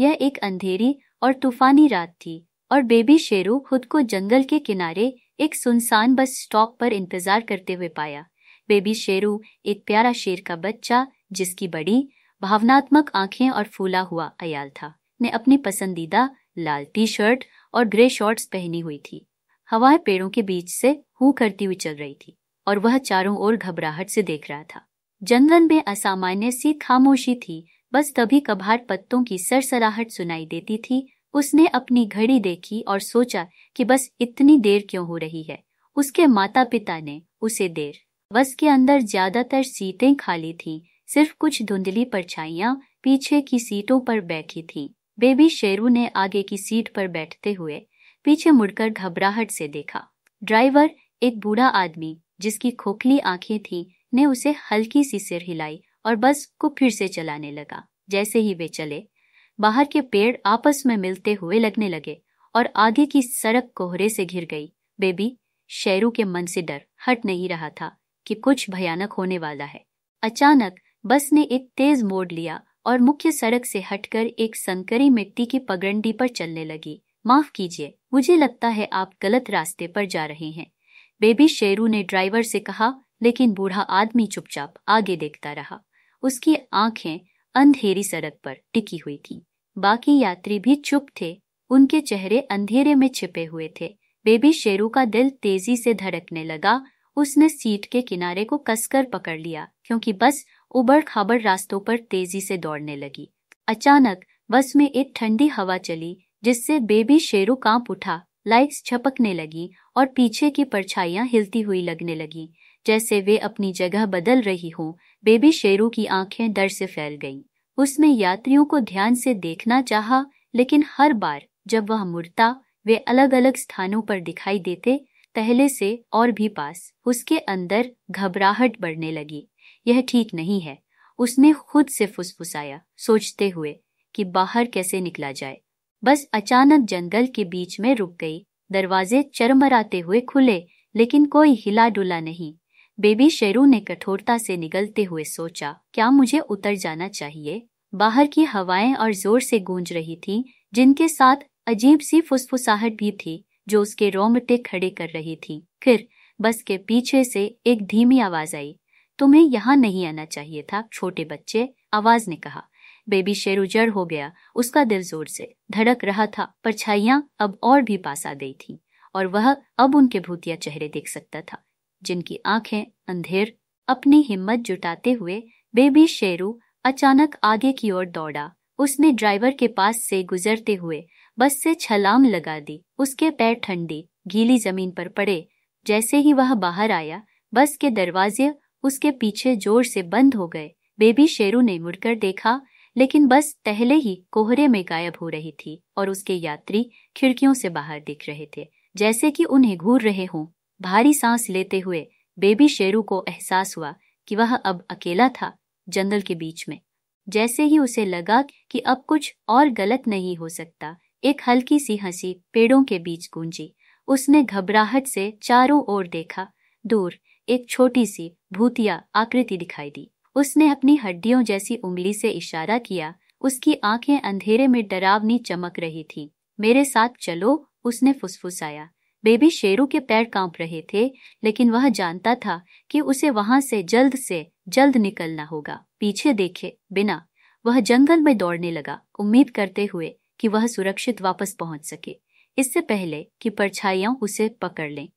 यह एक अंधेरी और तूफानी रात थी और बेबी शेरू खुद को जंगल के किनारे एक सुनसान बस स्टॉप पर इंतजार करते हुए पाया बेबी शेरू एक प्यारा शेर का बच्चा जिसकी बड़ी भावनात्मक आंखें और फूला हुआ अयाल था ने अपनी पसंदीदा लाल टी शर्ट और ग्रे शॉर्ट्स पहनी हुई थी हवाएं पेड़ों के बीच से हु करती हुई चल रही थी और वह चारों ओर घबराहट से देख रहा था जंगल में असामान्य सी खामोशी थी बस तभी कभार पत्तों की सरसराहट सुनाई देती थी उसने अपनी घड़ी देखी और सोचा कि बस इतनी देर क्यों हो रही है उसके माता पिता ने उसे देर बस के अंदर ज्यादातर सीटें खाली थीं, सिर्फ कुछ धुंधली परछाइयां पीछे की सीटों पर बैठी थीं। बेबी शेरू ने आगे की सीट पर बैठते हुए पीछे मुड़कर घबराहट से देखा ड्राइवर एक बूढ़ा आदमी जिसकी खोखली आंखें थीं, ने उसे हल्की सी सिर हिलाई और बस को फिर से चलाने लगा जैसे ही वे चले बाहर के पेड़ आपस में मिलते हुए लगने लगे और आगे की सड़क कोहरे से घिर गई बेबी शेरू के मन से डर हट नहीं रहा था कि कुछ भयानक होने वाला है अचानक बस ने एक तेज मोड़ लिया और मुख्य सड़क से हटकर एक संकरी मिट्टी की पगडंडी पर चलने लगी माफ कीजिए मुझे लगता है आप गलत रास्ते पर जा रहे हैं बेबी शेरू ने ड्राइवर से कहा लेकिन बूढ़ा आदमी चुपचाप आगे देखता रहा उसकी आंखें अंधेरी सड़क पर टिकी हुई थी बाकी यात्री भी चुप थे उनके चेहरे अंधेरे में छिपे हुए थे बेबी शेरू का दिल तेजी से धड़कने लगा उसने सीट के किनारे को कसकर पकड़ लिया क्योंकि बस उबड़ खाबड़ रास्तों पर तेजी से दौड़ने लगी अचानक बस में एक ठंडी हवा चली जिससे बेबी शेरू कांप उठा लाइट्स छपकने लगी और पीछे की परछाइयां हिलती हुई लगने लगी जैसे वे अपनी जगह बदल रही हों बेबी शेरू की आंखें डर से फैल गईं। उसने यात्रियों को ध्यान से देखना चाहा, लेकिन हर बार जब वह मुड़ता वे अलग अलग स्थानों पर दिखाई देते पहले से और भी पास उसके अंदर घबराहट बढ़ने लगी यह ठीक नहीं है उसने खुद से फुसफुसाया सोचते हुए कि बाहर कैसे निकला जाए बस अचानक जंगल के बीच में रुक गई दरवाजे चरमराते हुए खुले लेकिन कोई हिला डुला नहीं बेबी शेरू ने कठोरता से निगलते हुए सोचा क्या मुझे उतर जाना चाहिए बाहर की हवाएं और जोर से गूंज रही थीं, जिनके साथ अजीब सी फुसफुसाहट भी थी जो उसके रोमटे खड़े कर रही थी फिर बस के पीछे से एक धीमी आवाज आई तुम्हें यहाँ नहीं आना चाहिए था छोटे बच्चे आवाज ने कहा बेबी शेरू जड़ हो गया उसका दिल जोर से धड़क रहा था परछाइयां अब और भी पास आ गई थी और वह अब उनके भूतिया चेहरे देख सकता था जिनकी आंखें अंधेर अपनी हिम्मत जुटाते हुए बेबी शेरू अचानक आगे की ओर दौड़ा उसने ड्राइवर के पास से गुजरते हुए बस से छलांग लगा दी उसके पैर ठंडी गीली जमीन पर पड़े जैसे ही वह बाहर आया बस के दरवाजे उसके पीछे जोर से बंद हो गए बेबी शेरू ने मुड़कर देखा लेकिन बस पहले ही कोहरे में गायब हो रही थी और उसके यात्री खिड़कियों से बाहर दिख रहे थे जैसे कि उन्हें घूर रहे हों भारी सांस लेते हुए बेबी शेरू को एहसास हुआ कि वह अब अकेला था जंगल के बीच में जैसे ही उसे लगा कि अब कुछ और गलत नहीं हो सकता एक हल्की सी हंसी पेड़ों के बीच गूंजी उसने घबराहट से चारों ओर देखा दूर एक छोटी सी भूतिया आकृति दिखाई दी उसने अपनी हड्डियों जैसी उंगली से इशारा किया उसकी आंखें अंधेरे में डरावनी चमक रही थी मेरे साथ चलो उसने फुसफुसाया बेबी शेरू के पैर कांप रहे थे लेकिन वह जानता था कि उसे वहां से जल्द से जल्द निकलना होगा पीछे देखे बिना वह जंगल में दौड़ने लगा उम्मीद करते हुए कि वह सुरक्षित वापस पहुंच सके इससे पहले कि परछाइयां उसे पकड़ लें